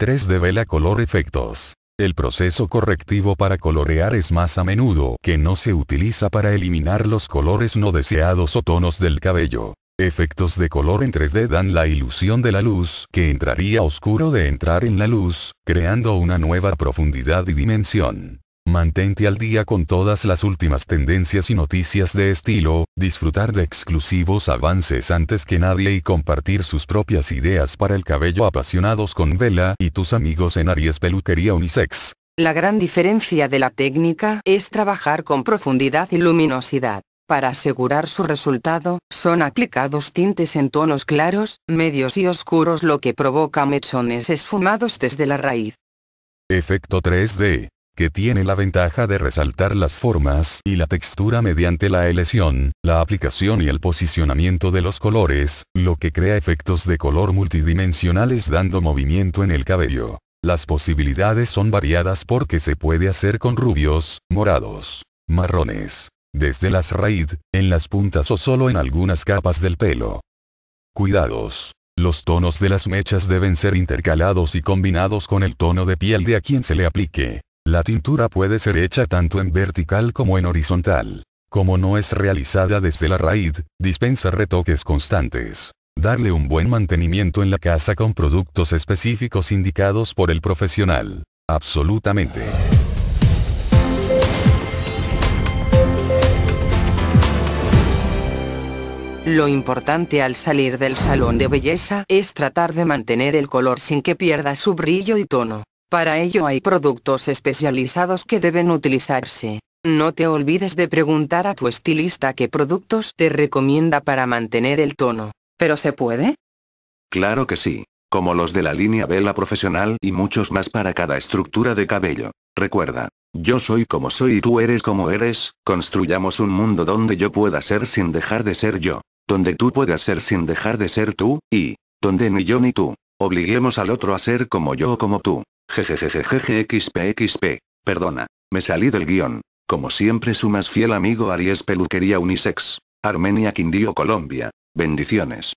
3. Vela color efectos. El proceso correctivo para colorear es más a menudo que no se utiliza para eliminar los colores no deseados o tonos del cabello. Efectos de color en 3D dan la ilusión de la luz que entraría oscuro de entrar en la luz, creando una nueva profundidad y dimensión. Mantente al día con todas las últimas tendencias y noticias de estilo, disfrutar de exclusivos avances antes que nadie y compartir sus propias ideas para el cabello apasionados con Vela y tus amigos en Aries Peluquería Unisex. La gran diferencia de la técnica es trabajar con profundidad y luminosidad. Para asegurar su resultado, son aplicados tintes en tonos claros, medios y oscuros lo que provoca mechones esfumados desde la raíz. Efecto 3D que tiene la ventaja de resaltar las formas y la textura mediante la elección, la aplicación y el posicionamiento de los colores, lo que crea efectos de color multidimensionales dando movimiento en el cabello. Las posibilidades son variadas porque se puede hacer con rubios, morados, marrones, desde las raíz, en las puntas o solo en algunas capas del pelo. Cuidados. Los tonos de las mechas deben ser intercalados y combinados con el tono de piel de a quien se le aplique. La tintura puede ser hecha tanto en vertical como en horizontal. Como no es realizada desde la raíz, dispensa retoques constantes. Darle un buen mantenimiento en la casa con productos específicos indicados por el profesional. Absolutamente. Lo importante al salir del salón de belleza es tratar de mantener el color sin que pierda su brillo y tono. Para ello hay productos especializados que deben utilizarse. No te olvides de preguntar a tu estilista qué productos te recomienda para mantener el tono. ¿Pero se puede? Claro que sí. Como los de la línea Vela Profesional y muchos más para cada estructura de cabello. Recuerda, yo soy como soy y tú eres como eres, construyamos un mundo donde yo pueda ser sin dejar de ser yo, donde tú puedas ser sin dejar de ser tú, y, donde ni yo ni tú, obliguemos al otro a ser como yo o como tú, XPXP, Perdona. Me salí del guión. Como siempre su más fiel amigo Aries Peluquería Unisex. Armenia Quindío Colombia. Bendiciones.